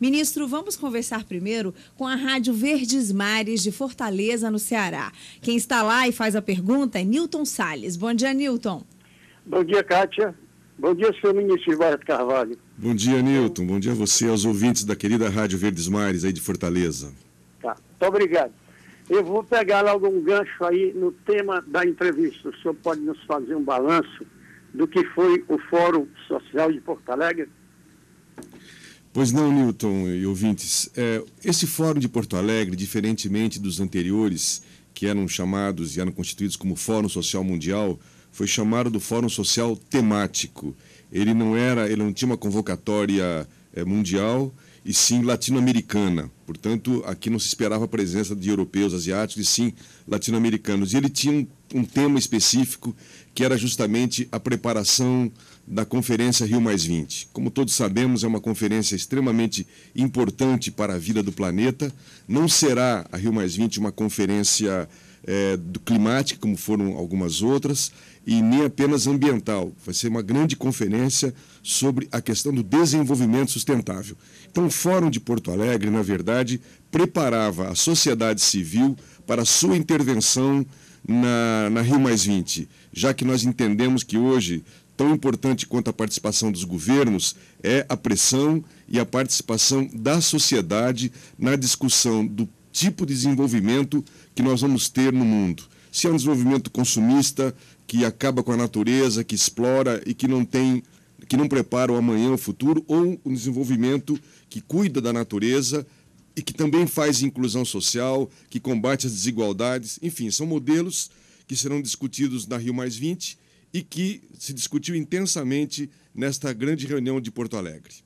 Ministro, vamos conversar primeiro com a Rádio Verdes Mares de Fortaleza, no Ceará. Quem está lá e faz a pergunta é Newton Sales. Bom dia, Newton. Bom dia, Kátia. Bom dia, senhor ministro Ibarra Carvalho. Bom dia, Newton. Bom dia a você, aos ouvintes da querida Rádio Verdes Mares aí de Fortaleza. Tá, muito obrigado. Eu vou pegar logo um gancho aí no tema da entrevista. O senhor pode nos fazer um balanço do que foi o Fórum Social de Porto Alegre? Pois não, Newton e ouvintes. É, esse Fórum de Porto Alegre, diferentemente dos anteriores, que eram chamados e eram constituídos como Fórum Social Mundial, foi chamado do Fórum Social Temático. Ele não era, ele não tinha uma convocatória é, mundial e sim latino-americana. Portanto, aqui não se esperava a presença de europeus, asiáticos e sim latino-americanos. E ele tinha um um tema específico que era justamente a preparação da Conferência Rio Como todos sabemos, é uma conferência extremamente importante para a vida do planeta. Não será a Rio uma conferência é, do climática, como foram algumas outras, e nem apenas ambiental. Vai ser uma grande conferência sobre a questão do desenvolvimento sustentável. Então, o Fórum de Porto Alegre, na verdade, preparava a sociedade civil para a sua intervenção na, na Rio Mais 20, já que nós entendemos que hoje, tão importante quanto a participação dos governos, é a pressão e a participação da sociedade na discussão do tipo de desenvolvimento que nós vamos ter no mundo. Se é um desenvolvimento consumista, que acaba com a natureza, que explora e que não tem que não prepara o amanhã, o futuro, ou um desenvolvimento que cuida da natureza, e que também faz inclusão social, que combate as desigualdades. Enfim, são modelos que serão discutidos na Rio Mais 20 e que se discutiu intensamente nesta grande reunião de Porto Alegre.